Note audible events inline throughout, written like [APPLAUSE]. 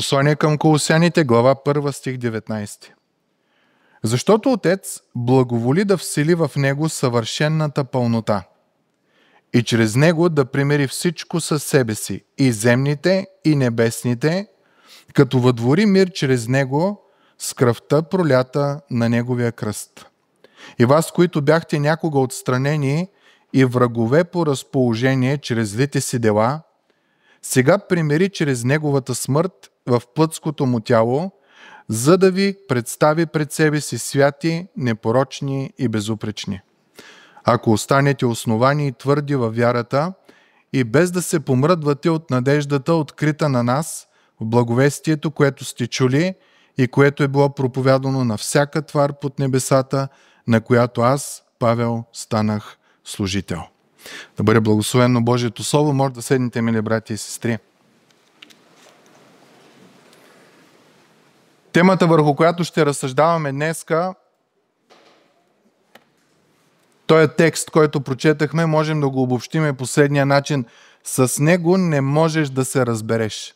Послание към Колосяните, глава 1, стих 19. Защото Отец благоволи да всели в Него съвършенната пълнота и чрез Него да примери всичко със себе си, и земните, и небесните, като въдвори мир чрез Него с кръвта пролята на Неговия кръст. И вас, които бяхте някога отстранени и врагове по разположение чрез злите си дела – сега примери чрез неговата смърт в плътското му тяло, за да ви представи пред себе си святи, непорочни и безупречни. Ако останете основани и твърди във вярата и без да се помръдвате от надеждата, открита на нас, в благовестието, което сте чули и което е било проповядано на всяка твар под небесата, на която аз, Павел, станах служител. Да бъде благословено Божието Слово, може да седнете, мили брати и сестри. Темата, върху която ще разсъждаваме днеска, Той е текст, който прочетахме, можем да го обобщиме по следния начин. С него не можеш да се разбереш.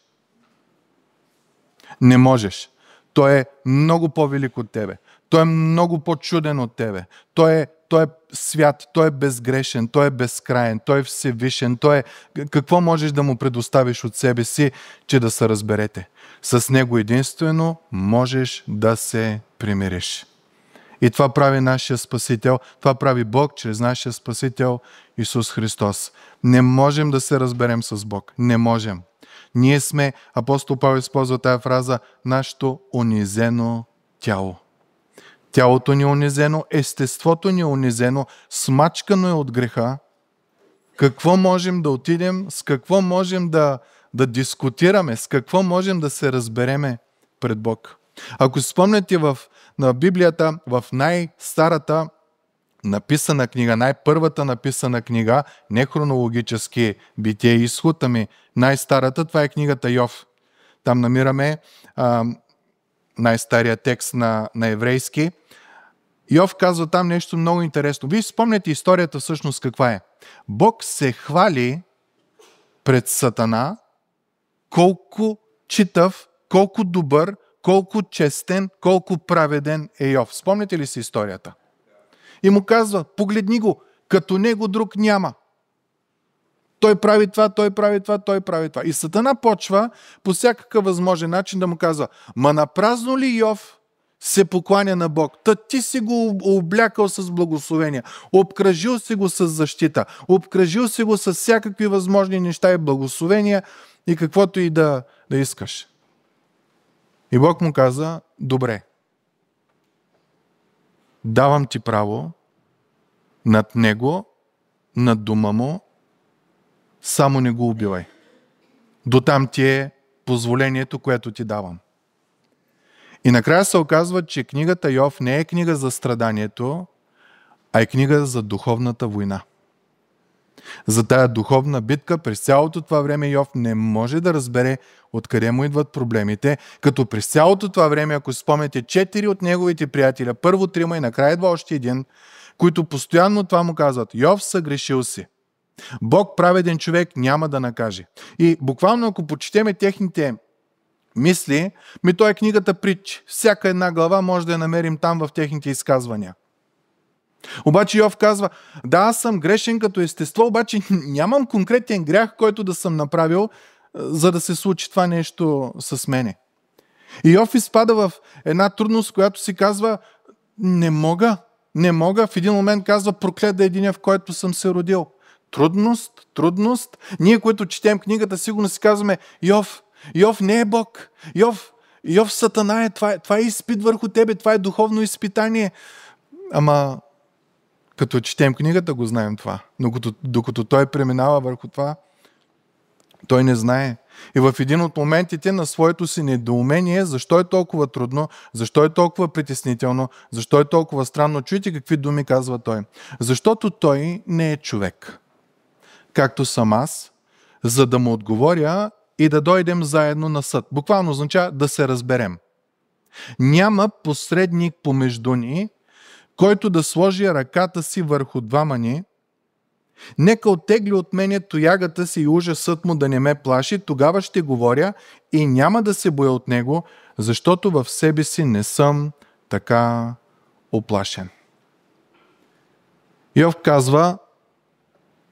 Не можеш. Той е много по-велик от тебе. Той е много по-чуден от тебе. Той е, той е свят, той е безгрешен, той е безкраен, той е всевишен. Той е... Какво можеш да му предоставиш от себе си, че да се разберете? С Него единствено можеш да се примириш. И това прави нашия Спасител, това прави Бог чрез нашия Спасител Исус Христос. Не можем да се разберем с Бог. Не можем. Ние сме, апостол Павел използва тая фраза, нашето унизено тяло. Тялото ни е унизено, естеството ни е унизено, смачкано е от греха. Какво можем да отидем, с какво можем да да дискутираме с какво можем да се разбереме пред Бог. Ако спомняте в, на Библията, в най-старата написана книга, най-първата написана книга, не хронологически битие и изход, ами най-старата, това е книгата Йов. Там намираме а, най-стария текст на, на еврейски. Йов казва там нещо много интересно. Вие спомняте историята всъщност каква е. Бог се хвали пред Сатана колко читав, колко добър, колко честен, колко праведен е Йов. Спомняте ли си историята? И му казва, погледни го, като него друг няма. Той прави това, той прави това, той прави това. И Сатана почва по всякакъв възможен начин да му казва, ма напразно ли Йов се покланя на Бог. Та ти си го облякал с благословения, обкръжил си го с защита, обкръжил си го с всякакви възможни неща и благословения и каквото и да, да искаш. И Бог му каза, добре, давам ти право над него, над дома му, само не го убивай. До там ти е позволението, което ти давам. И накрая се оказва, че книгата Йов не е книга за страданието, а е книга за духовната война. За тая духовна битка през цялото това време Йов не може да разбере откъде му идват проблемите, като през цялото това време, ако спомняте, четири от неговите приятеля, първо трима и накрая едва още един, които постоянно това му казват, Йов съгрешил си. Бог праведен човек няма да накаже. И буквално ако почетеме техните мисли, ми той е книгата Притч. Всяка една глава може да я намерим там в техните изказвания. Обаче Йов казва, да, аз съм грешен като естество, обаче [LAUGHS] нямам конкретен грях, който да съм направил, е, за да се случи това нещо с мене. И Йов изпада в една трудност, която си казва, не мога, не мога. В един момент казва, прокледа е единя, в който съм се родил. Трудност, трудност. Ние, които четем книгата, сигурно си казваме, Йов, Йов не е Бог. Йов, Йов Сатана е. Това, е, това е изпит върху тебе. Това е духовно изпитание. Ама като четем книгата, го знаем това. Но докато, докато той преминава върху това, той не знае. И в един от моментите на своето си недоумение, защо е толкова трудно, защо е толкова притеснително, защо е толкова странно, чуйте какви думи казва той. Защото той не е човек, както съм аз, за да му отговоря и да дойдем заедно на съд. Буквално означава да се разберем. Няма посредник помежду ни, който да сложи ръката си върху двама ни, нека оттегли от мене тоягата си и ужасът му да не ме плаши, тогава ще говоря и няма да се боя от него, защото в себе си не съм така оплашен. Йов казва,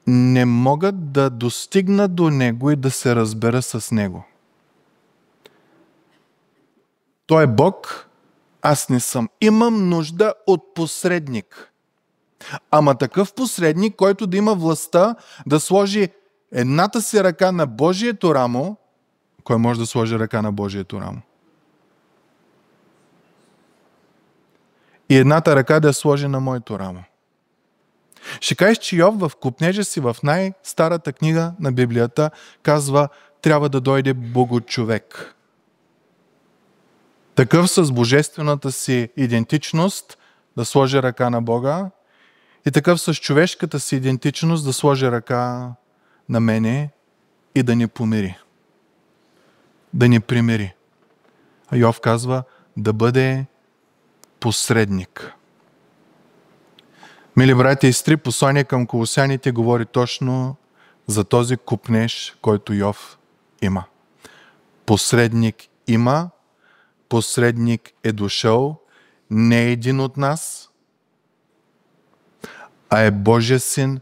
не могат да достигнат до него и да се разбера с него. Той е Бог, аз не съм. Имам нужда от посредник. Ама такъв посредник, който да има властта да сложи едната си ръка на Божието рамо, кой може да сложи ръка на Божието рамо? И едната ръка да я сложи на моето рамо. Ще кажеш, че Йов в купнежа си в най-старата книга на Библията казва трябва да дойде богочовек. Такъв с божествената си идентичност да сложи ръка на Бога и такъв с човешката си идентичност да сложи ръка на мене и да ни помири. Да ни примири. А Йов казва да бъде посредник. Мили братя и стри, послание към колосяните говори точно за този купнеж, който Йов има. Посредник има, посредник е дошъл, не е един от нас, а е Божия син,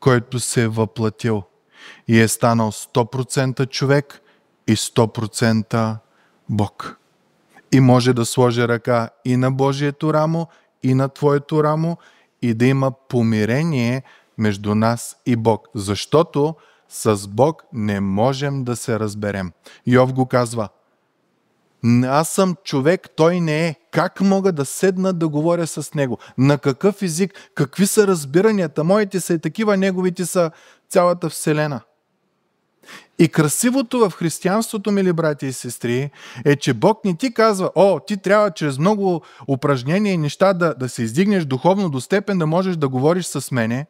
който се е въплатил и е станал 100% човек и 100% Бог. И може да сложи ръка и на Божието рамо, и на Твоето рамо, и да има помирение между нас и Бог, защото с Бог не можем да се разберем. Йов го казва, аз съм човек, той не е. Как мога да седна да говоря с него? На какъв език? Какви са разбиранията? Моите са и такива, неговите са цялата Вселена. И красивото в християнството, мили брати и сестри, е, че Бог не ти казва, о, ти трябва чрез много упражнения и неща да, да се издигнеш духовно до степен да можеш да говориш с мене,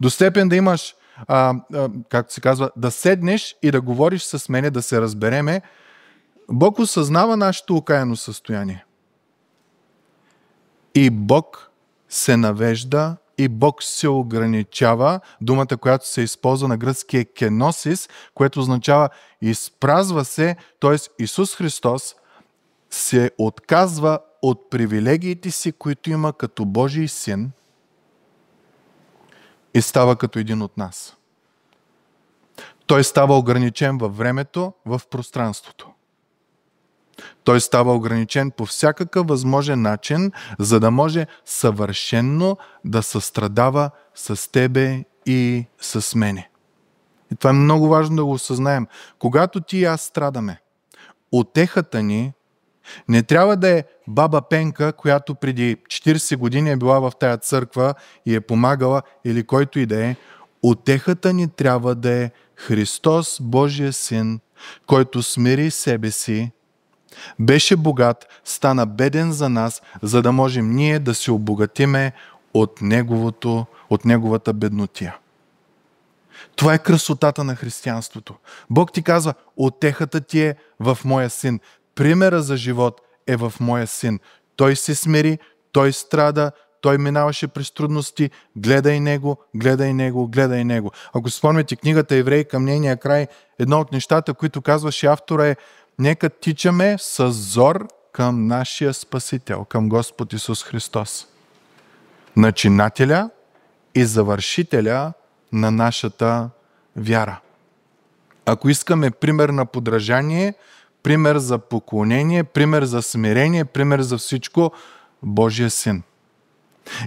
до степен да имаш, а, а, както се казва, да седнеш и да говориш с мене, да се разбереме. Бог осъзнава нашето окаяно състояние. И Бог се навежда и Бог се ограничава. Думата, която се използва на гръцки е кеносис, което означава изпразва се, т.е. Исус Христос се отказва от привилегиите си, които има като Божий син и става като един от нас. Той става ограничен във времето, в пространството. Той става ограничен по всякакъв възможен начин, за да може съвършенно да състрадава с тебе и с мене. И това е много важно да го осъзнаем. Когато ти и аз страдаме, отехата ни не трябва да е баба Пенка, която преди 40 години е била в тая църква и е помагала или който и да е. Отехата ни трябва да е Христос, Божия Син, който смири себе си беше богат, стана беден за нас, за да можем ние да се обогатиме от, неговото, от неговата беднотия. Това е красотата на християнството. Бог ти казва, отехата ти е в моя син. Примера за живот е в моя син. Той се смири, той страда, той минаваше през трудности, гледай него, гледай него, гледай него. Ако спомняте книгата Еврей към нейния край, едно от нещата, които казваше автора е Нека тичаме с зор към нашия Спасител, към Господ Исус Христос. Начинателя и завършителя на нашата вяра. Ако искаме пример на подражание, пример за поклонение, пример за смирение, пример за всичко, Божия син.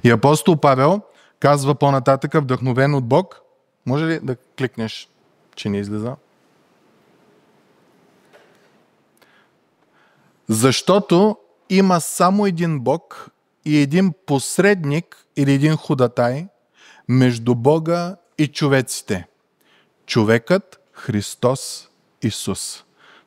И апостол Павел казва по-нататъка, вдъхновен от Бог, може ли да кликнеш, че не излиза? Защото има само един Бог и един посредник или един худатай между Бога и човеците. Човекът Христос Исус.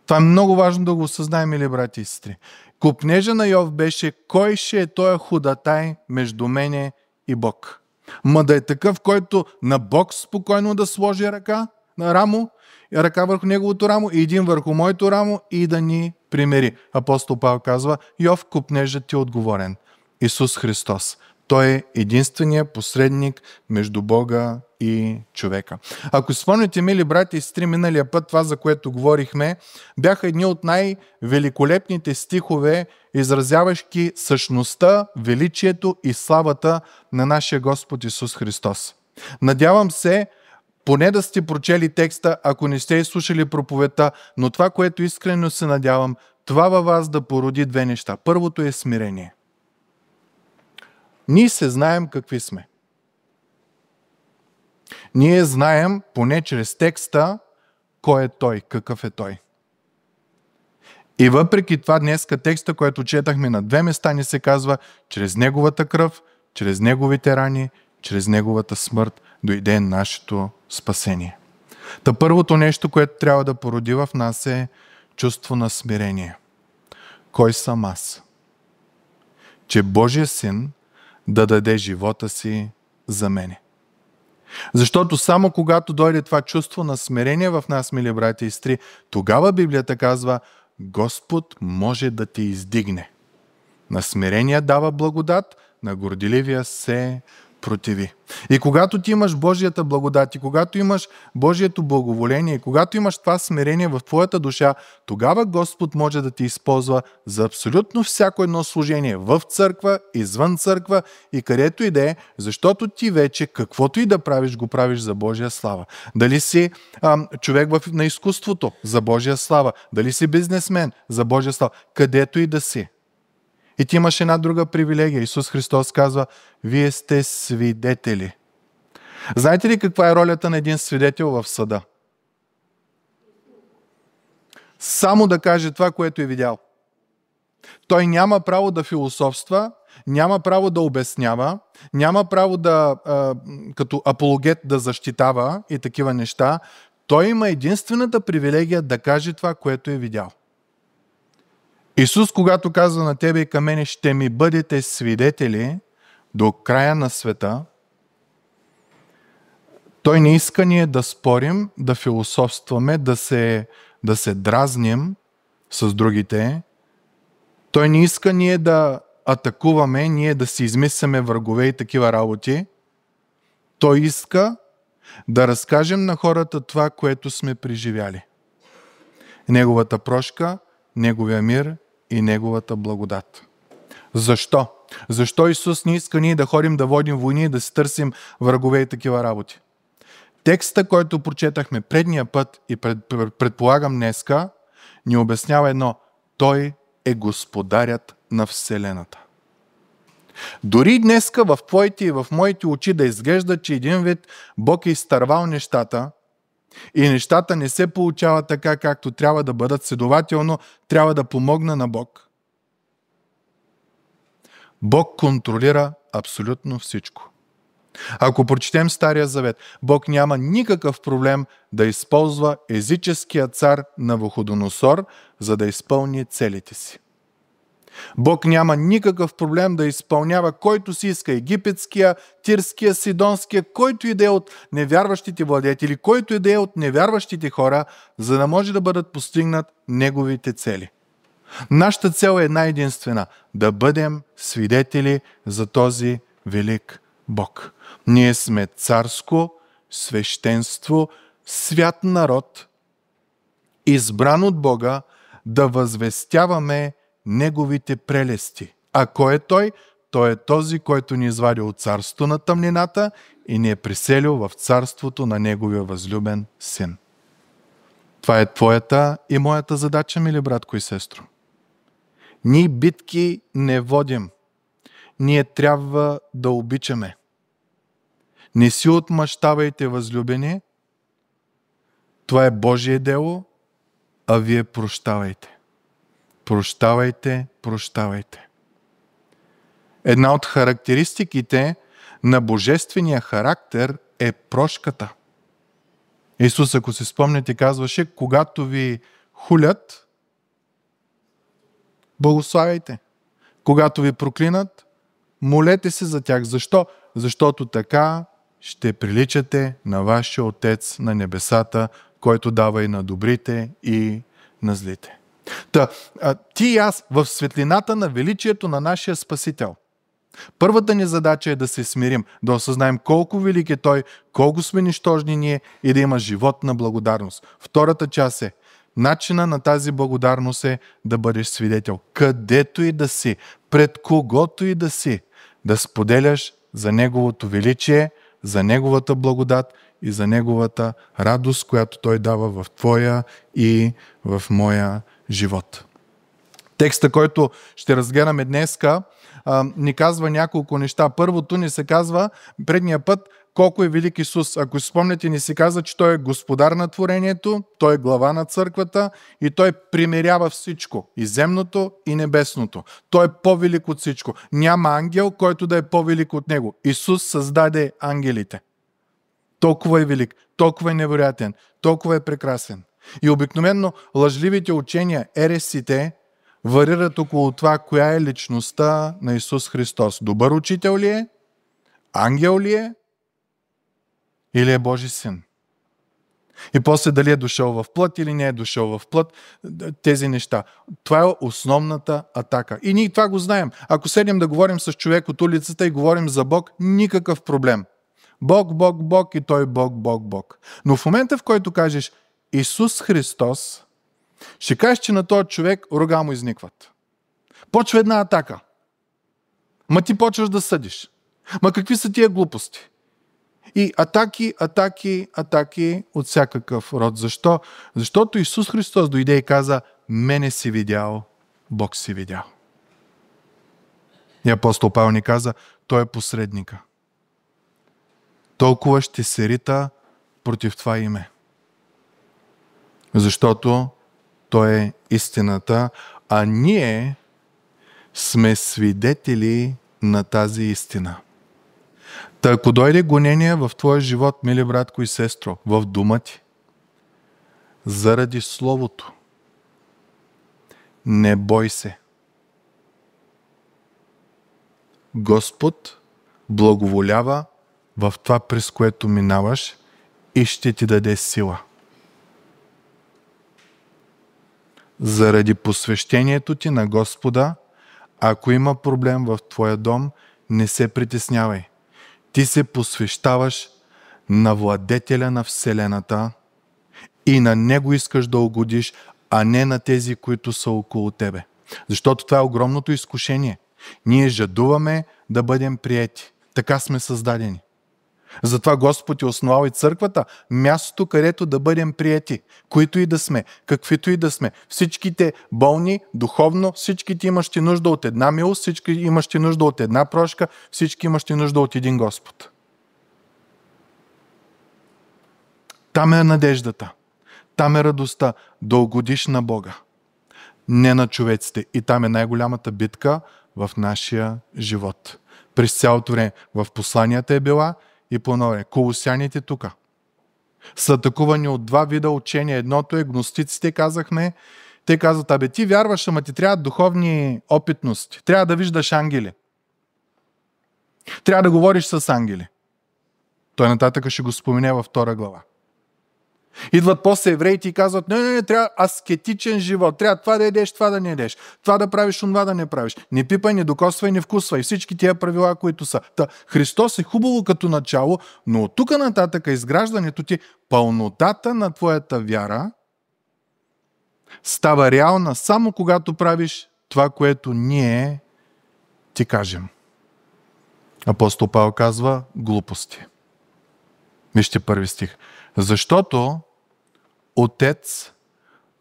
Това е много важно да го осъзнаем, или брати и сестри. Купнежа на Йов беше кой ще е този худатай между мене и Бог. Ма да е такъв, който на Бог спокойно да сложи ръка на рамо, ръка върху неговото рамо и един върху моето рамо и да ни примери, апостол Павел казва, Йов купнежът ти е отговорен. Исус Христос. Той е единствения посредник между Бога и човека. Ако спомните, мили брати и сестри, миналия път това, за което говорихме, бяха едни от най-великолепните стихове, изразяващи същността, величието и славата на нашия Господ Исус Христос. Надявам се, поне да сте прочели текста, ако не сте изслушали проповедта, но това, което искрено се надявам, това във вас да породи две неща. Първото е смирение. Ние се знаем какви сме. Ние знаем, поне чрез текста, кой е той, какъв е той. И въпреки това днеска текста, който четахме на две места, ни се казва чрез неговата кръв, чрез неговите рани, чрез неговата смърт дойде нашето спасение. Та първото нещо, което трябва да породи в нас е чувство на смирение. Кой съм аз? Че Божия син да даде живота си за мене. Защото само когато дойде това чувство на смирение в нас, мили брати и стри, тогава Библията казва, Господ може да ти издигне. На смирение дава благодат, на горделивия се противи. И когато ти имаш Божията благодат, и когато имаш Божието благоволение, и когато имаш това смирение в твоята душа, тогава Господ може да ти използва за абсолютно всяко едно служение в църква, извън църква и където и да е, защото ти вече каквото и да правиш, го правиш за Божия слава. Дали си а, човек в, на изкуството за Божия слава, дали си бизнесмен за Божия слава, където и да си. И ти имаш една друга привилегия. Исус Христос казва, вие сте свидетели. Знаете ли каква е ролята на един свидетел в съда? Само да каже това, което е видял. Той няма право да философства, няма право да обяснява, няма право да, като апологет да защитава и такива неща. Той има единствената привилегия да каже това, което е видял. Исус, когато казва на тебе и към мене, ще ми бъдете свидетели до края на света, той не иска ние да спорим, да философстваме, да се, да се дразним с другите. Той не иска ние да атакуваме, ние да си измисляме врагове и такива работи. Той иска да разкажем на хората това, което сме преживяли. Неговата прошка, неговия мир и Неговата благодат. Защо? Защо Исус не иска ние да ходим да водим войни и да си търсим врагове и такива работи? Текста, който прочетахме предния път и пред, предполагам днеска, ни обяснява едно. Той е господарят на Вселената. Дори днеска в твоите и в моите очи да изглежда, че един вид Бог е изтървал нещата и нещата не се получават така, както трябва да бъдат. Следователно, трябва да помогна на Бог. Бог контролира абсолютно всичко. Ако прочетем Стария Завет, Бог няма никакъв проблем да използва езическия цар на Вуходоносор, за да изпълни целите си. Бог няма никакъв проблем да изпълнява който си иска египетския, тирския, сидонския, който и да е от невярващите владетели, който и да е от невярващите хора, за да може да бъдат постигнат неговите цели. Нашата цел е една единствена да бъдем свидетели за този велик Бог. Ние сме царско, свещенство, свят народ, избран от Бога да възвестяваме неговите прелести. А кой е той? Той е този, който ни е извади от царството на тъмнината и ни е приселил в царството на Неговия възлюбен син. Това е твоята и моята задача, мили братко и сестро. Ние битки не водим. Ние трябва да обичаме. Не си отмъщавайте, възлюбени. Това е Божие дело, а вие прощавайте прощавайте, прощавайте. Една от характеристиките на божествения характер е прошката. Исус, ако се спомняте, казваше, когато ви хулят, благославяйте. Когато ви проклинат, молете се за тях. Защо? Защото така ще приличате на вашия Отец на небесата, който дава и на добрите, и на злите. Та, а, ти и аз в светлината на величието на нашия Спасител. Първата ни задача е да се смирим, да осъзнаем колко велик е Той, колко сме нищожни ние и да има живот на благодарност. Втората част е начина на тази благодарност е да бъдеш свидетел. Където и да си, пред когото и да си, да споделяш за Неговото величие, за Неговата благодат и за Неговата радост, която Той дава в твоя и в моя живот. Текста, който ще разгледаме днеска, ни казва няколко неща. Първото ни се казва предния път колко е велик Исус. Ако си спомняте, ни се казва, че Той е господар на творението, Той е глава на църквата и Той примирява всичко. И земното, и небесното. Той е по-велик от всичко. Няма ангел, който да е по-велик от Него. Исус създаде ангелите. Толкова е велик, толкова е невероятен, толкова е прекрасен. И обикновенно лъжливите учения, ересите, варират около това, коя е личността на Исус Христос. Добър учител ли е? Ангел ли е? Или е Божи син? И после дали е дошъл в плът или не е дошъл в плът, тези неща. Това е основната атака. И ние това го знаем. Ако седнем да говорим с човек от улицата и говорим за Бог, никакъв проблем. Бог, Бог, Бог и той Бог, Бог, Бог. Но в момента, в който кажеш – Исус Христос, ще кажеш, че на този човек рога му изникват. Почва една атака. Ма ти почваш да съдиш. Ма какви са тия глупости? И атаки, атаки, атаки от всякакъв род. Защо? Защото Исус Христос дойде и каза, мене си видял, Бог си видял. И апостол Павел ни каза, той е посредника. Толкова ще се рита против това име защото Той е истината, а ние сме свидетели на тази истина. Та ако дойде гонение в твоя живот, мили братко и сестро, в дума ти, заради Словото, не бой се. Господ благоволява в това, през което минаваш и ще ти даде сила. заради посвещението ти на Господа, ако има проблем в твоя дом, не се притеснявай. Ти се посвещаваш на владетеля на Вселената и на него искаш да угодиш, а не на тези, които са около тебе. Защото това е огромното изкушение. Ние жадуваме да бъдем приети. Така сме създадени. Затова Господ е основал и църквата, мястото, където да бъдем прияти, които и да сме, каквито и да сме. Всичките болни, духовно, всичките имащи нужда от една милост, всички имащи нужда от една прошка, всички имащи нужда от един Господ. Там е надеждата. Там е радостта Дългодиш на Бога, не на човеците. И там е най-голямата битка в нашия живот. През цялото време в посланията е била и планове. Колосяните тук са атакувани от два вида учения. Едното е гностиците, казахме. Те казват, абе ти вярваш, ама ти трябва духовни опитности. Трябва да виждаш ангели. Трябва да говориш с ангели. Той нататък ще го спомене във втора глава. Идват после евреите и казват, не, не, не, трябва аскетичен живот, трябва това да едеш, това да не едеш, това да правиш, това да не правиш, не пипай, не докосвай, не вкусвай, всички тия правила, които са. Та, Христос е хубаво като начало, но от тук нататък изграждането ти, пълнотата на твоята вяра става реална само когато правиш това, което ние ти кажем. Апостол Павел казва глупости. Вижте първи стих. Защото Отец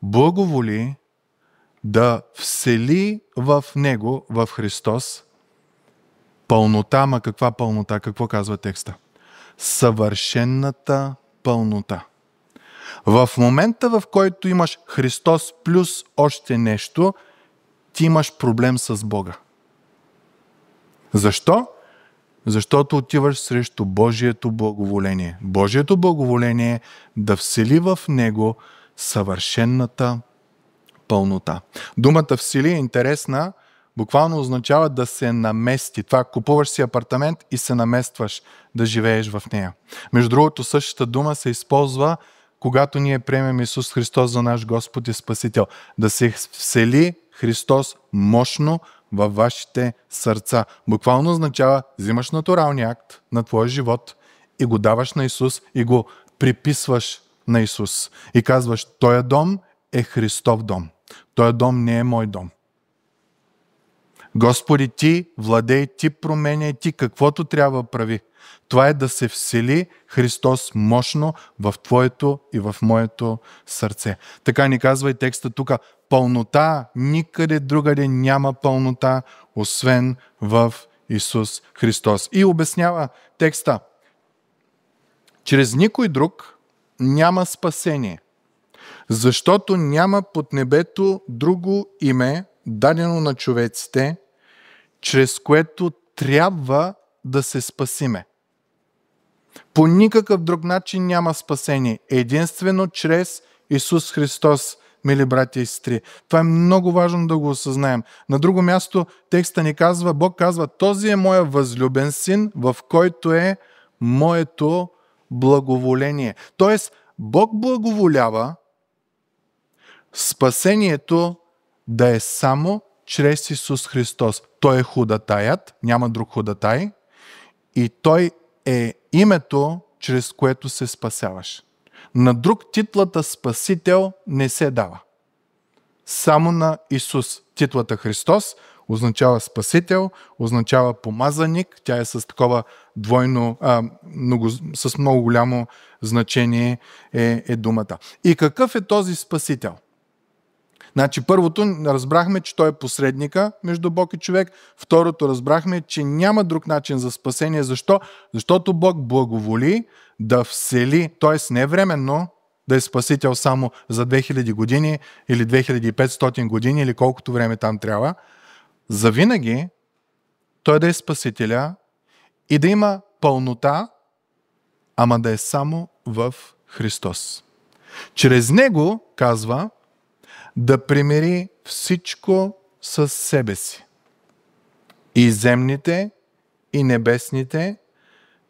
благоволи да всели в него, в Христос, пълнота, ма каква пълнота, какво казва текста? Съвършената пълнота. В момента, в който имаш Христос плюс още нещо, ти имаш проблем с Бога. Защо? Защото отиваш срещу Божието благоволение. Божието благоволение е да всели в него съвършенната пълнота. Думата всели е интересна, буквално означава да се намести. Това купуваш си апартамент и се наместваш да живееш в нея. Между другото, същата дума се използва, когато ние приемем Исус Христос за наш Господ и Спасител. Да се всели Христос мощно във вашите сърца. Буквално означава, взимаш натуралния акт на твоя живот и го даваш на Исус и го приписваш на Исус. И казваш, Тоя дом е Христов дом. Той дом не е мой дом. Господи, ти владей, ти променяй, ти каквото трябва прави. Това е да се всели Христос мощно в твоето и в моето сърце. Така ни казва и текста тук пълнота, никъде другаде няма пълнота, освен в Исус Христос. И обяснява текста. Чрез никой друг няма спасение, защото няма под небето друго име, дадено на човеците, чрез което трябва да се спасиме. По никакъв друг начин няма спасение. Единствено чрез Исус Христос мили братя и сестри. Това е много важно да го осъзнаем. На друго място текста ни казва, Бог казва, този е моя възлюбен син, в който е моето благоволение. Тоест, Бог благоволява спасението да е само чрез Исус Христос. Той е худатаят, няма друг худатай, и Той е името, чрез което се спасяваш. На друг титлата Спасител не се дава. Само на Исус. Титлата Христос означава Спасител, означава помазаник. Тя е с такова двойно, а, много, с много голямо значение е, е думата. И какъв е този Спасител? Значи първото разбрахме, че той е посредника между Бог и човек. Второто разбрахме, че няма друг начин за спасение. Защо? Защото Бог благоволи да всели, т.е. не е временно, да е спасител само за 2000 години или 2500 години или колкото време там трябва. Завинаги той да е спасителя и да има пълнота, ама да е само в Христос. Чрез него, казва, да примири всичко с себе си. И земните, и небесните,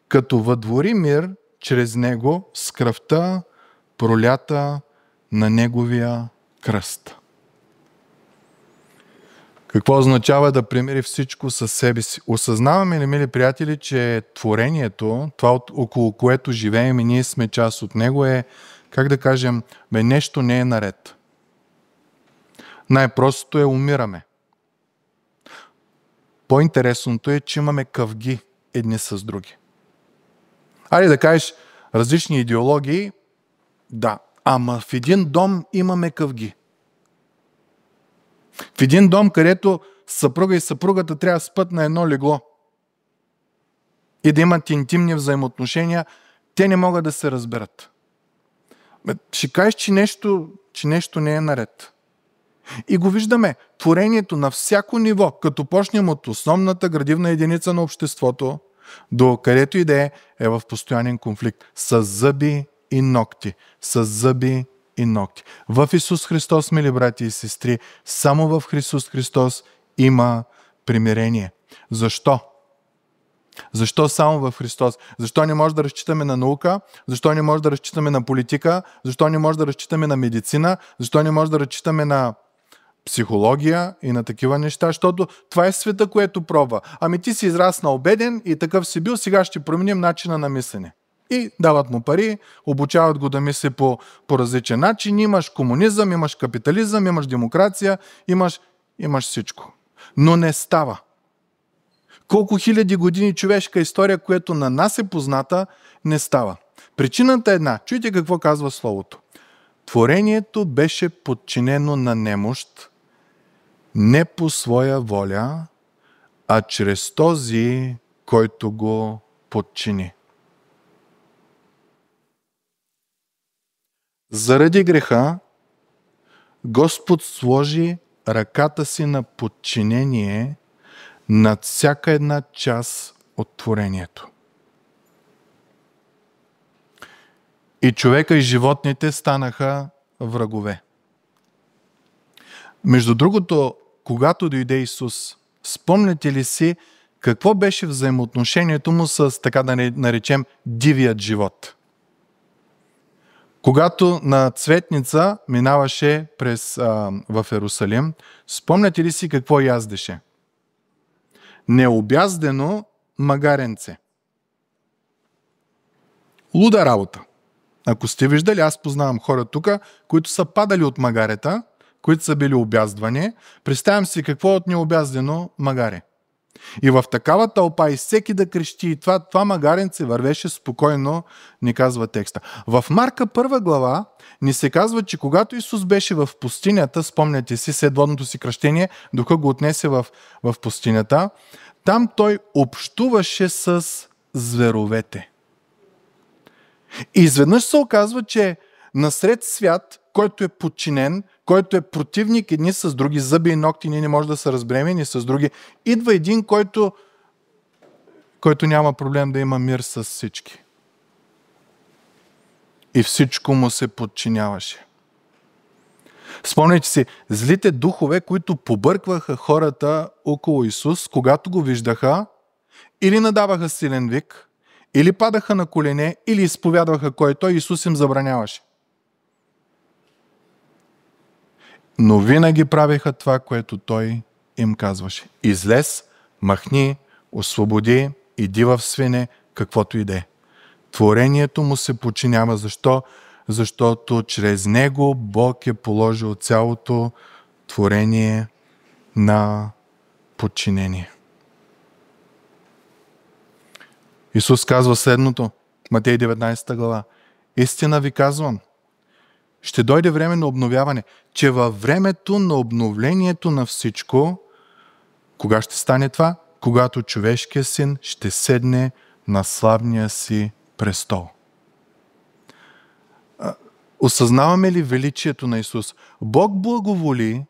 като въдвори мир чрез него с кръвта, пролята на неговия кръст. Какво означава да примири всичко със себе си? Осъзнаваме ли, мили приятели, че творението, това около което живеем и ние сме част от него е, как да кажем, бе, нещо не е наред. Най-простото е умираме. По-интересното е, че имаме къвги едни с други. Айде да кажеш различни идеологии, да, ама в един дом имаме къвги. В един дом, където съпруга и съпругата трябва да спът на едно легло и да имат интимни взаимоотношения, те не могат да се разберат. Ще кажеш, че нещо, че нещо не е наред. И го виждаме творението на всяко ниво, като почнем от основната градивна единица на обществото, до където и да е, е в постоянен конфликт с зъби и ногти. С зъби и ногти. В Исус Христос, мили брати и сестри, само в Христос Христос има примирение. Защо? Защо само в Христос? Защо не може да разчитаме на наука? Защо не може да разчитаме на политика? Защо не може да разчитаме на медицина? Защо не може да разчитаме на психология и на такива неща, защото това е света, което пробва. Ами ти си израснал беден и такъв си бил, сега ще променим начина на мислене. И дават му пари, обучават го да мисли по, по различен начин. Имаш комунизъм, имаш капитализъм, имаш демокрация, имаш, имаш всичко. Но не става. Колко хиляди години човешка история, която на нас е позната, не става. Причината е една. Чуйте какво казва Словото. Творението беше подчинено на немощ, не по своя воля, а чрез този, който го подчини. Заради греха Господ сложи ръката си на подчинение над всяка една част от творението. И човека и животните станаха врагове. Между другото, когато дойде Исус. Спомняте ли си какво беше взаимоотношението му с, така да наречем, дивият живот? Когато на Цветница минаваше през, а, в Ерусалим, спомняте ли си какво яздеше? Необяздено магаренце. Луда работа. Ако сте виждали, аз познавам хора тук, които са падали от магарета – които са били обяздвани, представям си какво е от необяздено магаре. И в такава тълпа и всеки да крещи и това, това магаренце вървеше спокойно, ни казва текста. В Марка първа глава ни се казва, че когато Исус беше в пустинята, спомняте си след водното си кръщение, докато го отнесе в, в пустинята, там той общуваше с зверовете. И изведнъж се оказва, че насред свят, който е подчинен, който е противник едни с други, зъби и ногти, ние не може да се разбереме ни с други. Идва един, който, който няма проблем да има мир с всички. И всичко му се подчиняваше. Спомняйте си, злите духове, които побъркваха хората около Исус, когато го виждаха, или надаваха силен вик, или падаха на колене, или изповядваха кой е той, Исус им забраняваше. но винаги правиха това, което той им казваше. Излез, махни, освободи, иди в свине, каквото иде. Творението му се подчинява. Защо? Защото чрез него Бог е положил цялото творение на подчинение. Исус казва следното, Матей 19 глава. Истина ви казвам – ще дойде време на обновяване. Че във времето на обновлението на всичко, кога ще стане това? Когато човешкия син ще седне на славния си престол. Осъзнаваме ли величието на Исус? Бог благоволи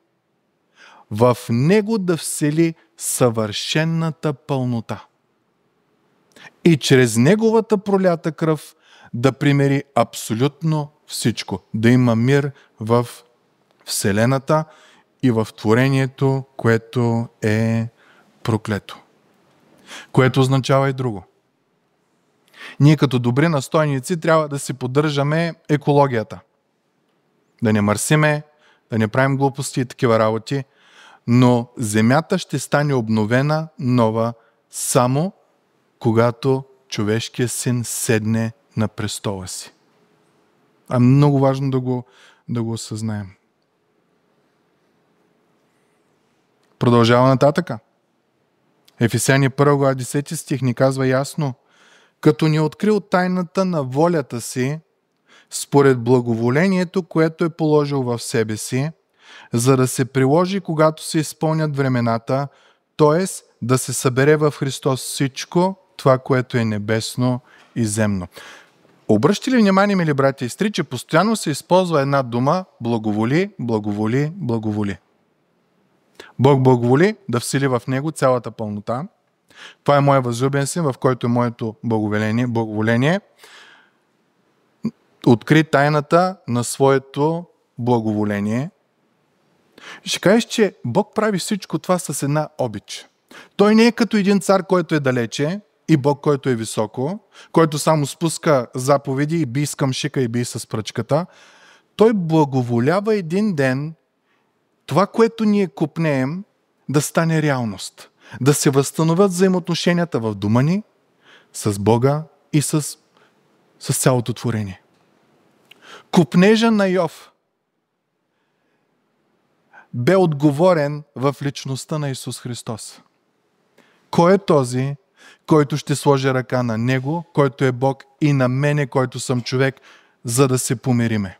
в Него да всели съвършенната пълнота и чрез Неговата пролята кръв да примери абсолютно всичко, да има мир в Вселената и в творението, което е проклето. Което означава и друго. Ние като добри настойници трябва да си поддържаме екологията. Да не мърсиме, да не правим глупости и такива работи, но земята ще стане обновена, нова, само когато човешкият син седне на престола си. А много важно да го, да го осъзнаем. Продължава нататъка. Ефесяни 1 глава 10 стих ни казва ясно, като ни е открил тайната на волята си, според благоволението, което е положил в себе си, за да се приложи, когато се изпълнят времената, т.е. да се събере в Христос всичко това, което е небесно и земно. Обръщи ли внимание, мили брати и сестри, че постоянно се използва една дума благоволи, благоволи, благоволи. Бог благоволи да всили в него цялата пълнота. Това е моят възлюбен син, в който е моето благоволение. благоволение. Откри тайната на своето благоволение. Ще кажеш, че Бог прави всичко това с една обич. Той не е като един цар, който е далече, и Бог, който е високо, който само спуска заповеди и би с камшика и би с пръчката, той благоволява един ден това, което ние купнеем, да стане реалност. Да се възстановят взаимоотношенията в дома ни с Бога и с, с цялото творение. Купнежа на Йов бе отговорен в личността на Исус Христос. Кой е този, който ще сложи ръка на него, който е Бог, и на мене, който съм човек, за да се помириме.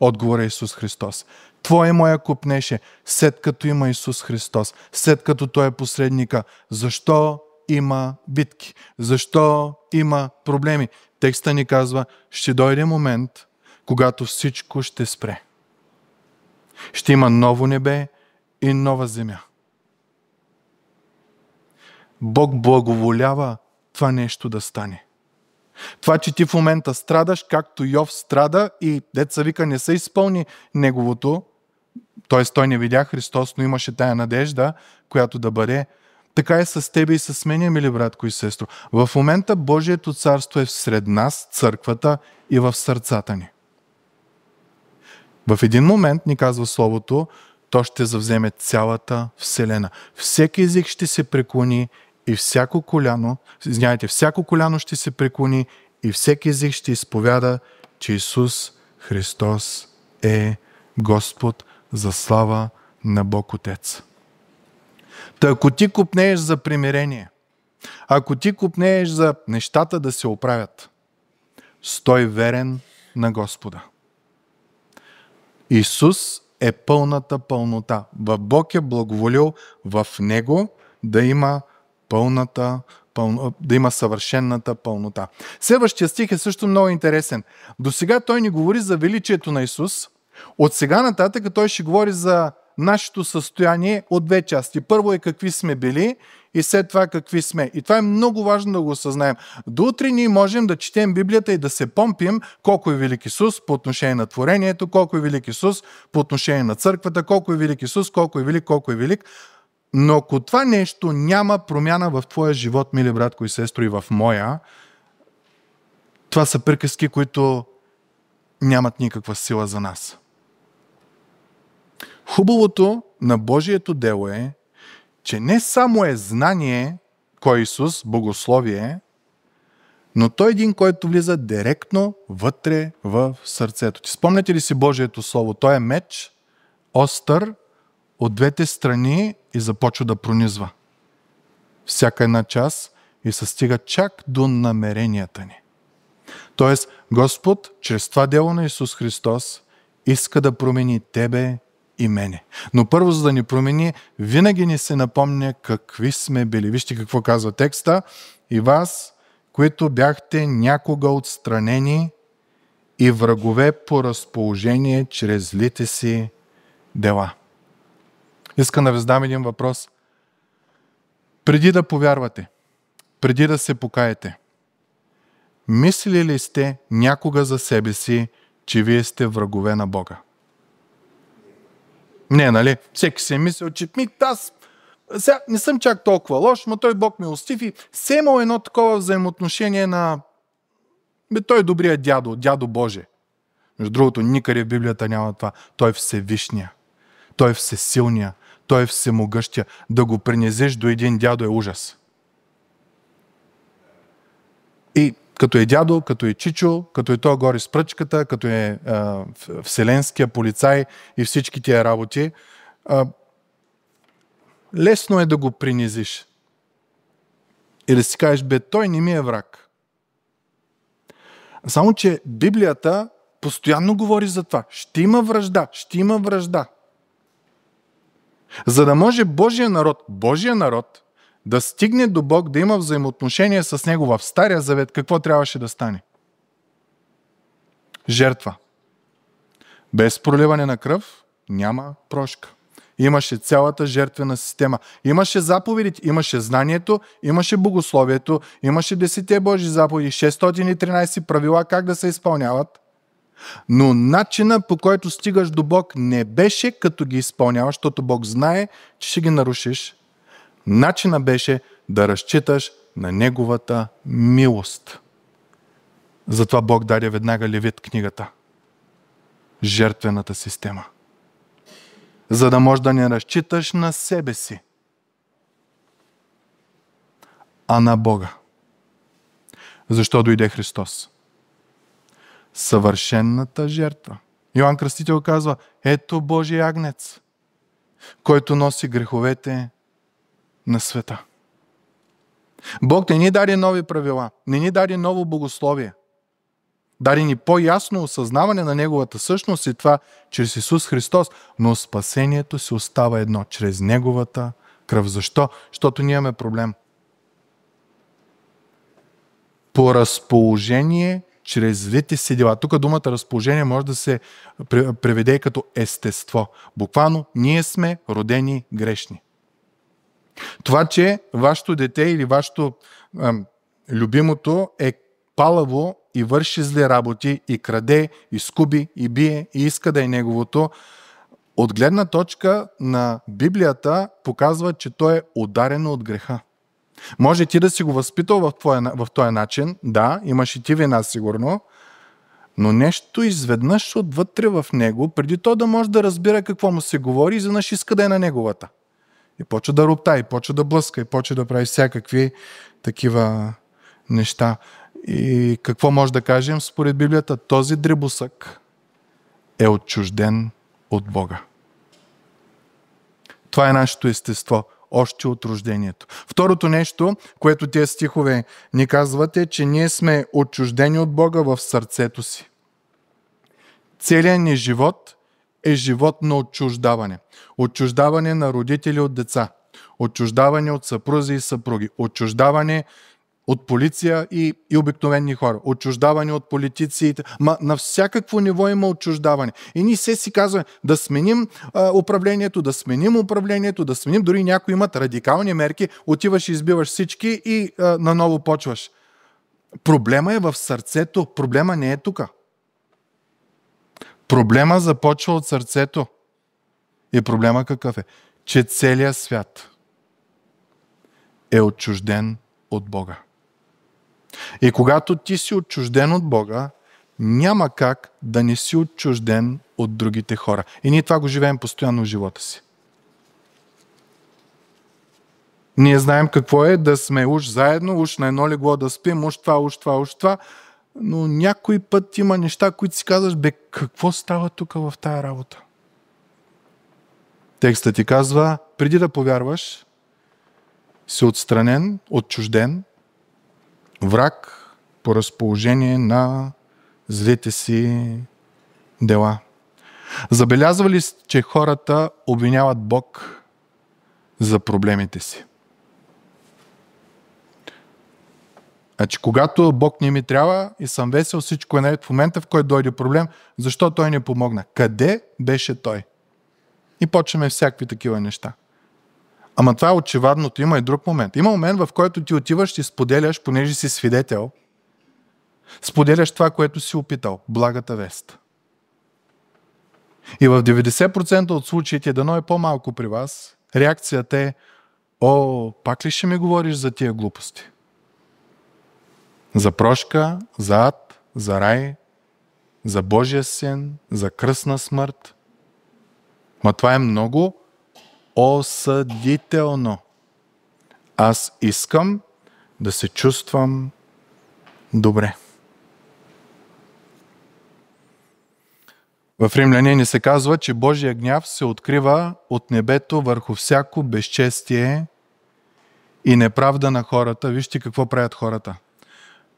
Отговора е Исус Христос. Твое моя купнеше, след като има Исус Христос, след като Той е посредника. Защо има битки? Защо има проблеми? Текста ни казва, ще дойде момент, когато всичко ще спре. Ще има ново небе и нова земя. Бог благоволява това нещо да стане. Това, че ти в момента страдаш, както Йов страда и деца вика не се изпълни неговото, т.е. той не видя Христос, но имаше тая надежда, която да бъде. Така е с тебе и с мене, мили братко и сестро. В момента Божието царство е сред нас, църквата и в сърцата ни. В един момент, ни казва Словото, то ще завземе цялата Вселена. Всеки език ще се преклони и всяко коляно, знаете, всяко коляно ще се преклони и всеки език ще изповяда, че Исус Христос е Господ за слава на Бог Отец. Та ако ти купнееш за примирение, ако ти купнееш за нещата да се оправят, стой верен на Господа. Исус е пълната пълнота. В Бог е благоволил в Него да има пълната, пълно, да има съвършенната пълнота. Следващия стих е също много интересен. До сега той ни говори за величието на Исус. От сега нататък той ще говори за нашето състояние от две части. Първо е какви сме били и след това какви сме. И това е много важно да го осъзнаем. До утре ние можем да четем Библията и да се помпим колко е велик Исус по отношение на творението, колко е велик Исус по отношение на църквата, колко е велик Исус, колко е велик, колко е велик. Но ако това нещо няма промяна в твоя живот, мили братко и сестро, и в моя, това са приказки, които нямат никаква сила за нас. Хубавото на Божието дело е, че не само е знание, кой Исус, богословие, но той е един, който влиза директно вътре в сърцето ти. Спомняте ли си Божието Слово? Той е меч, остър от двете страни и започва да пронизва всяка една част и се стига чак до намеренията ни. Тоест, Господ, чрез това дело на Исус Христос, иска да промени тебе и мене. Но първо, за да ни промени, винаги ни се напомня какви сме били. Вижте какво казва текста. И вас, които бяхте някога отстранени и врагове по разположение чрез злите си дела. Искам да ви задам един въпрос. Преди да повярвате, преди да се покаете, мислили ли сте някога за себе си, че вие сте врагове на Бога? Не, нали? Всеки се е мислил, че ми, аз сега не съм чак толкова лош, но той Бог ми остив и все имал едно такова взаимоотношение на бе, той е добрият дядо, дядо Боже. Между другото, никъде в Библията няма това. Той е всевишния. Той е всесилния. Той е всемогъщия. Да го принизиш до един дядо е ужас. И като е дядо, като е чичо, като е той горе с пръчката, като е а, вселенския полицай и всички тия работи, а, лесно е да го принизиш. И да си кажеш, бе, той не ми е враг. Само, че Библията постоянно говори за това. Ще има връжда, ще има връжда. За да може Божия народ, Божия народ, да стигне до Бог, да има взаимоотношение с Него в Стария Завет, какво трябваше да стане? Жертва. Без проливане на кръв няма прошка. Имаше цялата жертвена система. Имаше заповедите, имаше знанието, имаше богословието, имаше десете Божи заповеди, 613 правила как да се изпълняват. Но начина по който стигаш до Бог не беше като ги изпълняваш, защото Бог знае, че ще ги нарушиш. Начина беше да разчиташ на Неговата милост. Затова Бог даде веднага Левит книгата. Жертвената система. За да можеш да не разчиташ на себе си, а на Бога. Защо дойде Христос? съвършенната жертва. Йоанн Кръстител казва, ето Божия агнец, който носи греховете на света. Бог не ни даде нови правила, не ни даде ново богословие. Даде ни по-ясно осъзнаване на Неговата същност и това чрез Исус Христос, но спасението се остава едно, чрез Неговата кръв. Защо? Защото ние имаме проблем. По разположение – чрез злите си дела. Тук думата разположение може да се преведе като естество. Буквално, ние сме родени грешни. Това, че вашето дете или вашето ам, любимото е палаво и върши зли работи, и краде, и скуби, и бие, и иска да е неговото, от гледна точка на Библията показва, че то е ударено от греха. Може ти да си го възпитал в, твоя, в този начин, да, имаш и ти вина сигурно, но нещо изведнъж отвътре в него, преди то да може да разбира какво му се говори, изведнъж иска да е на неговата. И почва да ропта, и почва да блъска, и почва да прави всякакви такива неща. И какво може да кажем според Библията? Този дребосък е отчужден от Бога. Това е нашето естество още от рождението. Второто нещо, което тези стихове ни казват е, че ние сме отчуждени от Бога в сърцето си. Целият ни живот е живот на отчуждаване. Отчуждаване на родители от деца. Отчуждаване от съпрузи и съпруги. Отчуждаване от полиция и, и обикновени хора. Отчуждаване от политици. Ма на всякакво ниво има отчуждаване. И ние се си казваме да сменим а, управлението, да сменим управлението, да сменим. Дори някои имат радикални мерки. Отиваш и избиваш всички и а, наново почваш. Проблема е в сърцето. Проблема не е тук. Проблема започва от сърцето. И проблема какъв е? Че целият свят е отчужден от Бога. И когато ти си отчужден от Бога, няма как да не си отчужден от другите хора. И ние това го живеем постоянно в живота си. Ние знаем какво е да сме уж заедно, уж на едно легло да спим, уж това, уж това, уж това. Но някой път има неща, които си казваш, бе, какво става тук в тая работа? Текстът ти казва, преди да повярваш, си отстранен, отчужден враг по разположение на злите си дела. Забелязвали ли че хората обвиняват Бог за проблемите си? А значи, че когато Бог не ми трябва и съм весел, всичко е наред в момента, в който дойде проблем, защо той не помогна? Къде беше той? И почваме всякакви такива неща. Ама това е очевадното. Има и друг момент. Има момент, в който ти отиваш и споделяш, понеже си свидетел, споделяш това, което си опитал. Благата вест. И в 90% от случаите, дано е по-малко при вас, реакцията е О, пак ли ще ми говориш за тия глупости? За прошка, за ад, за рай, за Божия син, за кръсна смърт. Ма това е много осъдително. Аз искам да се чувствам добре. В ни се казва, че Божия гняв се открива от небето върху всяко безчестие и неправда на хората. Вижте какво правят хората.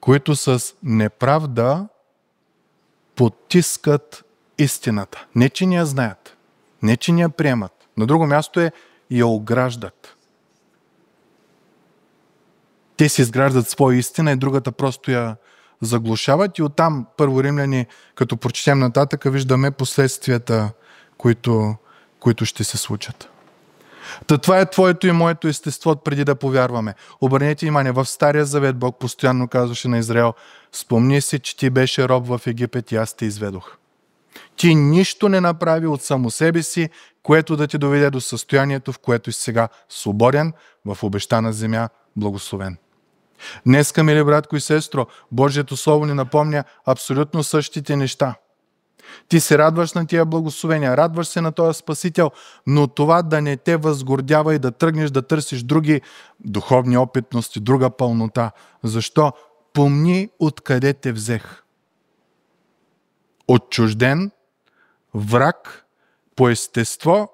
Които с неправда потискат истината. Не, че ни я знаят, не, че ни я приемат, на друго място е я ограждат. Те си изграждат своя истина и другата просто я заглушават и оттам първо римляни, като прочетем нататък, виждаме последствията, които, които ще се случат. Та това е твоето и моето естество преди да повярваме. Обърнете внимание, в Стария Завет Бог постоянно казваше на Израел, спомни си, че ти беше роб в Египет и аз те изведох. Ти нищо не направи от само себе си, което да ти доведе до състоянието, в което си сега свободен, в обещана земя, благословен. Днеска, мили братко и сестро, Божието Слово ни напомня абсолютно същите неща. Ти се радваш на тия благословения, радваш се на този Спасител, но това да не те възгордява и да тръгнеш да търсиш други духовни опитности, друга пълнота. Защо? Помни откъде те взех. Отчужден враг по естество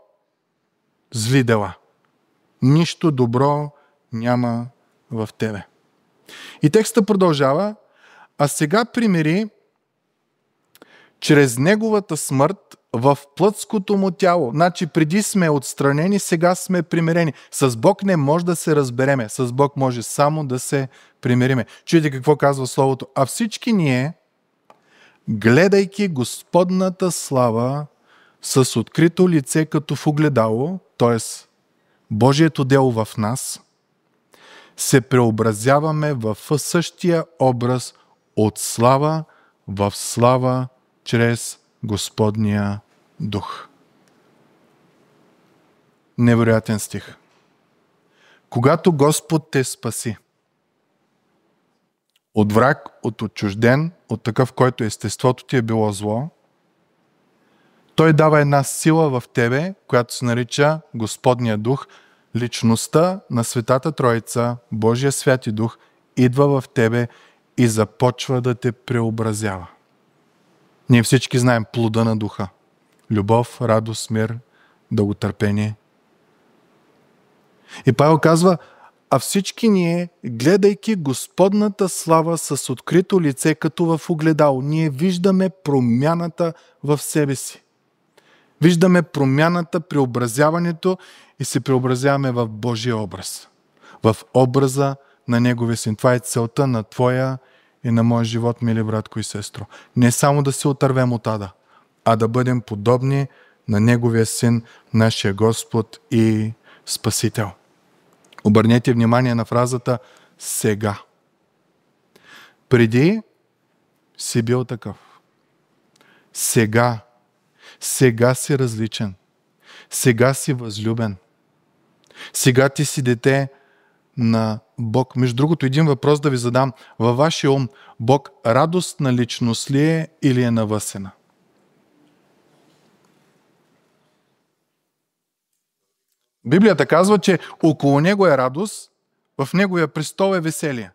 зли дела. Нищо добро няма в тебе. И текста продължава, а сега примери, чрез неговата смърт в плътското му тяло. Значи преди сме отстранени, сега сме примирени. С Бог не може да се разбереме. С Бог може само да се примириме. Чуйте какво казва Словото. А всички ние, гледайки Господната слава с открито лице като в огледало, т.е. Божието дело в нас, се преобразяваме в същия образ от слава в слава чрез Господния дух. Невероятен стих. Когато Господ те спаси – от враг, от отчужден, от такъв, който естеството ти е било зло, той дава една сила в тебе, която се нарича Господния дух, личността на Светата Троица, Божия Святи Дух, идва в тебе и започва да те преобразява. Ние всички знаем плода на духа. Любов, радост, мир, дълготърпение. И Павел казва, а всички ние, гледайки Господната слава с открито лице като в огледал, ние виждаме промяната в себе си. Виждаме промяната, преобразяването и се преобразяваме в Божия образ. В образа на Неговия син. Това е целта на твоя и на моя живот, мили братко и сестро. Не само да се отървем от ада, а да бъдем подобни на Неговия син, нашия Господ и Спасител. Обърнете внимание на фразата сега. Преди си бил такъв. Сега. Сега си различен. Сега си възлюбен. Сега ти си дете на Бог. Между другото, един въпрос да ви задам. Във вашия ум, Бог радостна личност ли е или е навъсена? Библията казва, че около него е радост, в неговия престол е веселие.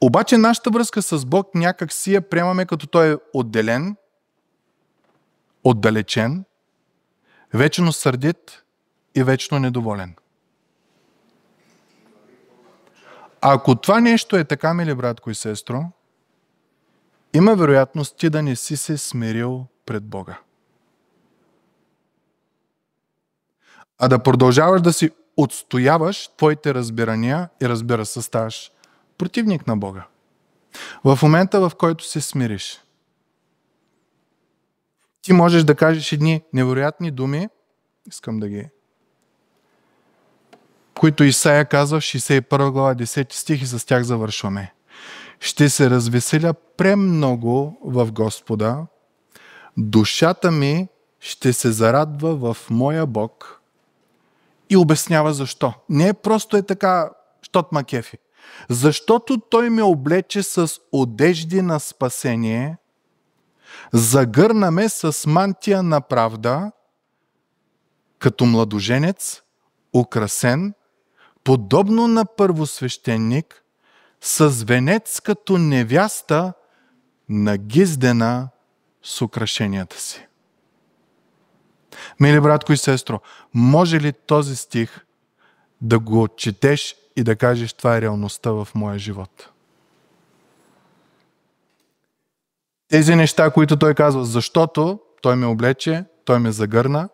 Обаче нашата връзка с Бог някак си я приемаме като Той е отделен, отдалечен, вечно сърдит и вечно недоволен. Ако това нещо е така, мили братко и сестро, има вероятност ти да не си се смирил пред Бога. а да продължаваш да си отстояваш твоите разбирания и разбира се, ставаш противник на Бога. В момента, в който се смириш, ти можеш да кажеш едни невероятни думи, искам да ги които Исаия казва в 61 глава 10 стих и с тях завършваме. Ще се развеселя премного в Господа, душата ми ще се зарадва в моя Бог, и обяснява защо. Не е просто е така, щот макефи. Защото той ме облече с одежди на спасение, загърнаме с мантия на правда, като младоженец, украсен, подобно на първосвещеник, с венец като невяста, нагиздена с украшенията си. Мили братко и сестро, може ли този стих да го четеш и да кажеш това е реалността в моя живот? Тези неща, които той казва, защото той ме облече, той ме загърна,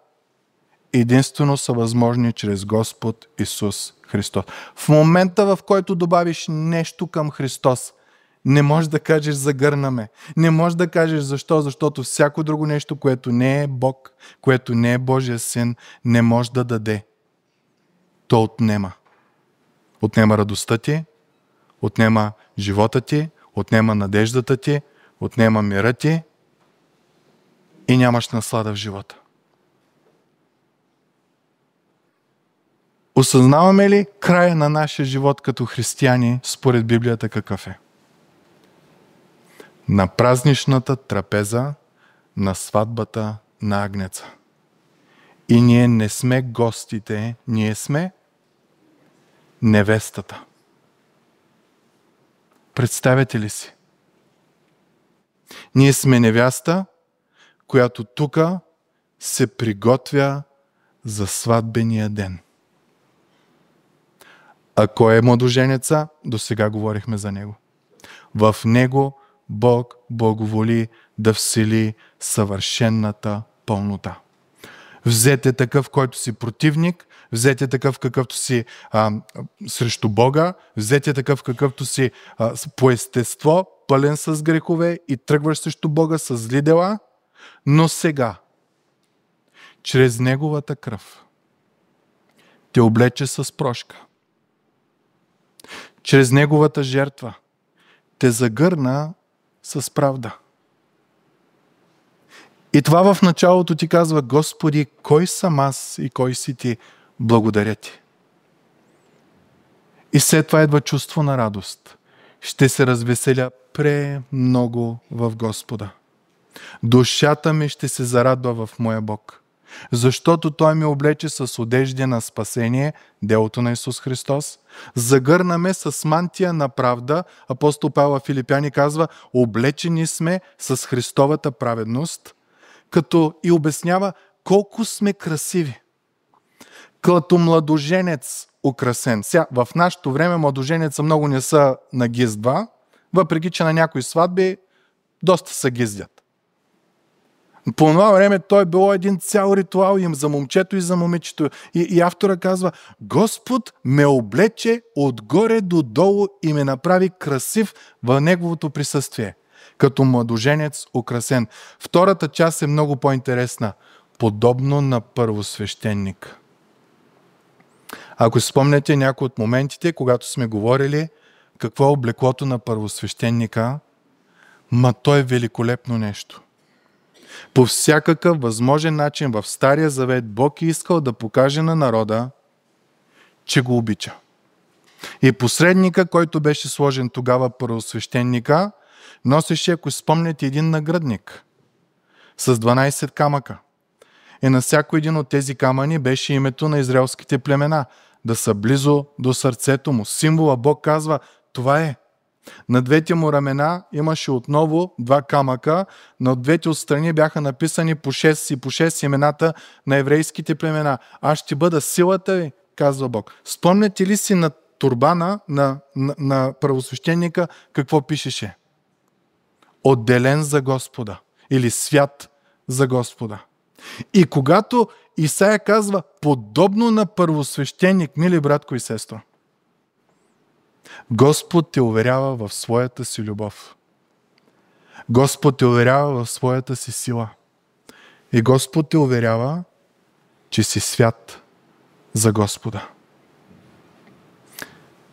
единствено са възможни чрез Господ Исус Христос. В момента, в който добавиш нещо към Христос, не можеш да кажеш загърнаме. Не можеш да кажеш защо, защото всяко друго нещо, което не е Бог, което не е Божия син, не може да даде. То отнема. Отнема радостта ти, отнема живота ти, отнема надеждата ти, отнема мира ти и нямаш наслада в живота. Осъзнаваме ли края на нашия живот като християни според Библията какъв е? на празничната трапеза на сватбата на Агнеца. И ние не сме гостите, ние сме невестата. Представете ли си? Ние сме невяста, която тук се приготвя за сватбения ден. А кой е младоженеца? До сега говорихме за него. В него Бог благоволи да всели съвършенната пълнота. Взете такъв, който си противник, взете такъв, какъвто си а, срещу Бога, взете такъв, какъвто си а, по естество, пълен с грехове и тръгваш срещу Бога с зли дела, но сега, чрез Неговата кръв, те облече с прошка. Чрез Неговата жертва те загърна с правда. И това в началото ти казва, Господи, кой съм аз и кой си ти? Благодаря ти. И след това идва чувство на радост. Ще се развеселя премного в Господа. Душата ми ще се зарадва в моя Бог защото Той ме облече с одежди на спасение, делото на Исус Христос. Загърнаме с мантия на правда, апостол Павел Филипяни казва, облечени сме с Христовата праведност, като и обяснява колко сме красиви. Като младоженец украсен. Сега, в нашето време младоженеца много не са на гизба, въпреки че на някои сватби доста са гиздят. По това време той е било един цял ритуал им за момчето и за момичето. И, и автора казва, Господ ме облече отгоре до долу и ме направи красив в Неговото присъствие. Като младоженец украсен. Втората част е много по-интересна. Подобно на първосвещеник. Ако спомняте някои от моментите, когато сме говорили какво е облеклото на първосвещеника, ма то е великолепно нещо. По всякакъв възможен начин в Стария завет Бог е искал да покаже на народа, че го обича. И посредника, който беше сложен тогава първосвещеника, носеше, ако спомняте, един наградник с 12 камъка. И на всяко един от тези камъни беше името на израелските племена, да са близо до сърцето му. Символа Бог казва, това е – на двете му рамена имаше отново два камъка, на двете отстрани бяха написани по 6 и по 6 имената на еврейските племена. Аз ще бъда силата ви, казва Бог. Спомняте ли си на турбана на, на, на правосвещеника какво пишеше? Отделен за Господа или свят за Господа. И когато Исаия казва, подобно на първосвещеник, мили братко и сестро, Господ те уверява в своята си любов. Господ те уверява в своята си сила. И Господ те уверява, че си свят за Господа.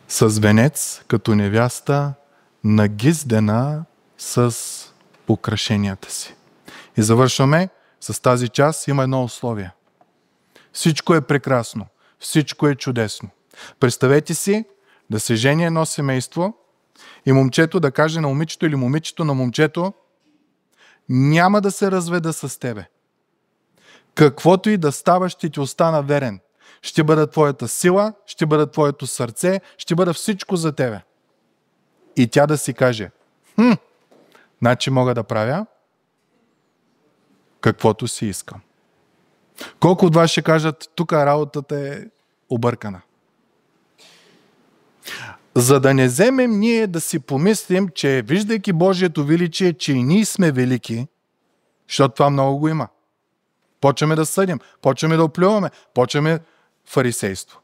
С венец, като невяста, нагиздена с украшенията си. И завършваме с тази част. Има едно условие. Всичко е прекрасно. Всичко е чудесно. Представете си, да се жени едно семейство и момчето да каже на момичето или момичето на момчето, няма да се разведа с тебе. Каквото и да става, ще ти остана верен. Ще бъда твоята сила, ще бъда твоето сърце, ще бъда всичко за тебе. И тя да си каже, хм, значи мога да правя каквото си искам. Колко от вас ще кажат, тук работата е объркана? За да не вземем ние да си помислим, че виждайки Божието величие, че и ние сме велики, защото това много го има. Почваме да съдим, почваме да оплюваме, почваме фарисейство.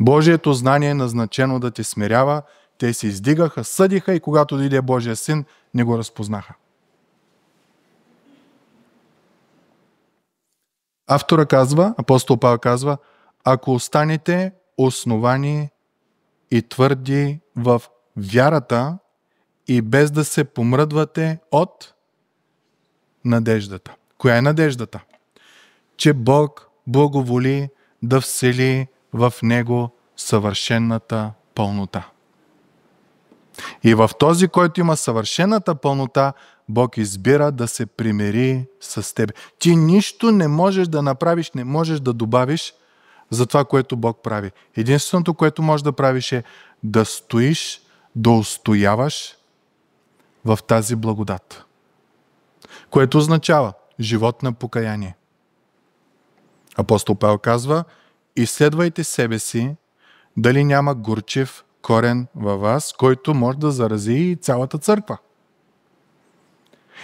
Божието знание е назначено да те смирява, те се издигаха, съдиха и когато дойде Божия син, не го разпознаха. Автора казва, апостол Павел казва, ако останете основани и твърди в вярата и без да се помръдвате от надеждата. Коя е надеждата? Че Бог благоволи да всели в него съвършената пълнота. И в този, който има съвършената пълнота, Бог избира да се примири с теб. Ти нищо не можеш да направиш, не можеш да добавиш – за това, което Бог прави. Единственото, което можеш да правиш е да стоиш, да устояваш в тази благодат. Което означава живот на покаяние. Апостол Павел казва, изследвайте себе си, дали няма горчив корен във вас, който може да зарази и цялата църква.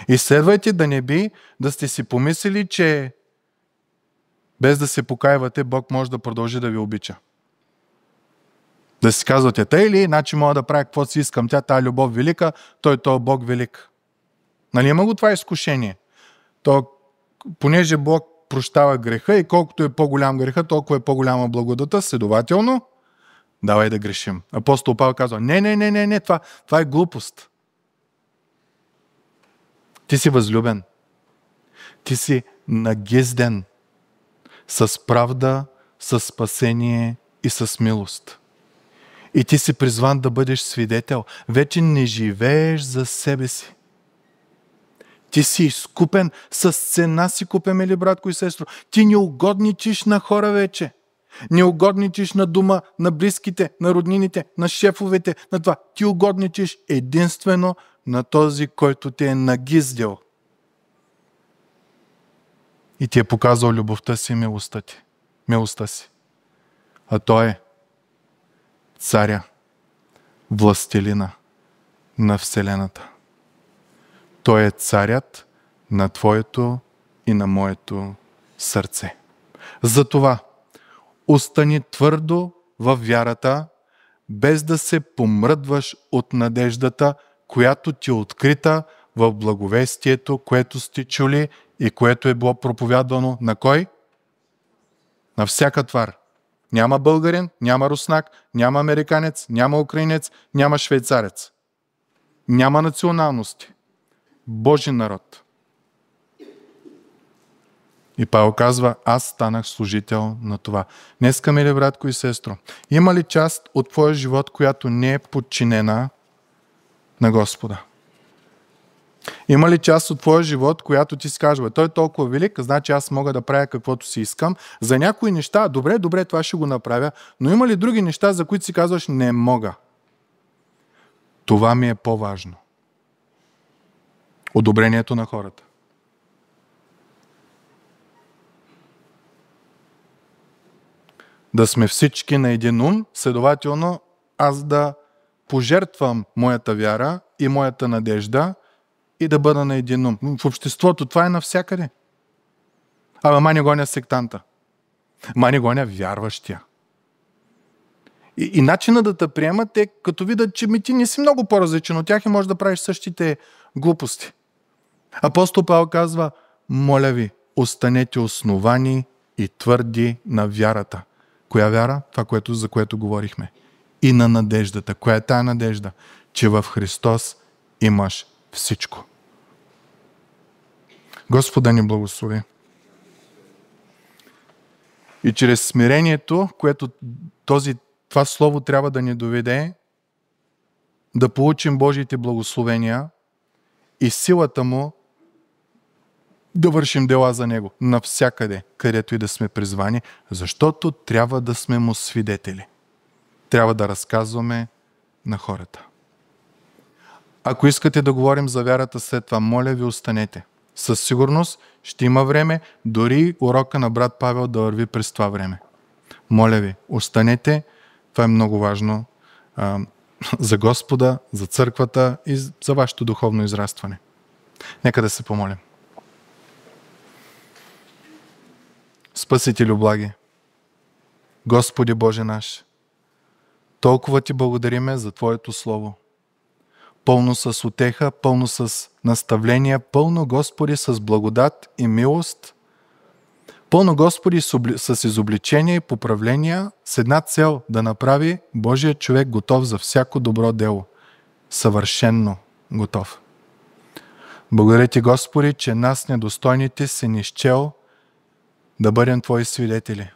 Изследвайте да не би да сте си помислили, че без да се покаивате, Бог може да продължи да ви обича. Да си казвате, тъй или значи мога да правя каквото си искам, тя тая любов велика, той то Бог велик. Нали има го това изкушение? То, понеже Бог прощава греха и колкото е по-голям греха, толкова е по-голяма благодата, следователно, давай да грешим. Апостол Павел казва, не, не, не, не, не, това, това е глупост. Ти си възлюбен. Ти си нагизден с правда, с спасение и с милост. И ти си призван да бъдеш свидетел. Вече не живееш за себе си. Ти си изкупен, с цена си купеме ли, братко и сестро? Ти не угодничиш на хора вече. Не угодничиш на дума, на близките, на роднините, на шефовете, на това. Ти угодничиш единствено на този, който те е нагиздил и ти е показал любовта си и милостта, ти, милостта си. А той е царя, властелина на Вселената. Той е царят на твоето и на моето сърце. Затова остани твърдо в вярата, без да се помръдваш от надеждата, която ти е открита в благовестието, което сте чули и което е било проповядвано на кой? На всяка твар. Няма българин, няма руснак, няма американец, няма украинец, няма швейцарец. Няма националности. Божи народ. И Павел казва, аз станах служител на това. Днеска, ли, братко и сестро, има ли част от твоя живот, която не е подчинена на Господа? Има ли част от твоя живот, която ти скажва, той е толкова велик, значи аз мога да правя каквото си искам. За някои неща, добре, добре, това ще го направя, но има ли други неща, за които си казваш, не мога? Това ми е по-важно. Одобрението на хората. Да сме всички на един ум, следователно аз да пожертвам моята вяра и моята надежда – и да бъда на един ум. В обществото това е навсякъде. Ама мани гоня сектанта. Мани гоня вярващия. И, и начина да те приемат е като видят, че ми ти не си много по-различен от тях и можеш да правиш същите глупости. Апостол Павел казва, моля ви, останете основани и твърди на вярата. Коя вяра? Това, което, за което говорихме. И на надеждата. Коя е тая надежда? Че в Христос имаш всичко. Господа ни благослови. И чрез смирението, което този, това слово трябва да ни доведе, да получим Божиите благословения и силата му да вършим дела за Него навсякъде, където и да сме призвани, защото трябва да сме му свидетели. Трябва да разказваме на хората. Ако искате да говорим за вярата след това, моля ви останете. Със сигурност ще има време, дори урока на брат Павел да върви през това време. Моля ви, останете. Това е много важно а, [LAUGHS] за Господа, за църквата и за вашето духовно израстване. Нека да се помолим. Спасителю благи, Господи Боже наш, толкова ти благодариме за Твоето Слово – пълно с утеха, пълно с наставления, пълно Господи с благодат и милост, пълно Господи с изобличение и поправления, с една цел да направи Божия човек готов за всяко добро дело. Съвършенно готов. Благодаря ти, Господи, че нас недостойните си ни счел да бъдем Твои свидетели.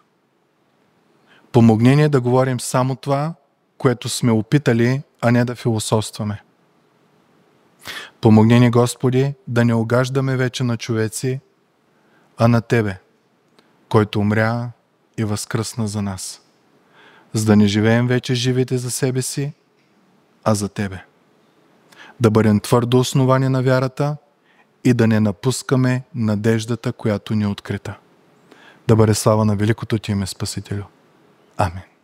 Помогни ни да говорим само това, което сме опитали, а не да философстваме. Помогни ни, Господи, да не огаждаме вече на човеци, а на Тебе, който умря и възкръсна за нас, за да не живеем вече живите за себе си, а за Тебе. Да бъдем твърдо основани на вярата и да не напускаме надеждата, която ни е открита. Да бъде слава на великото Ти име, Спасителю. Амин.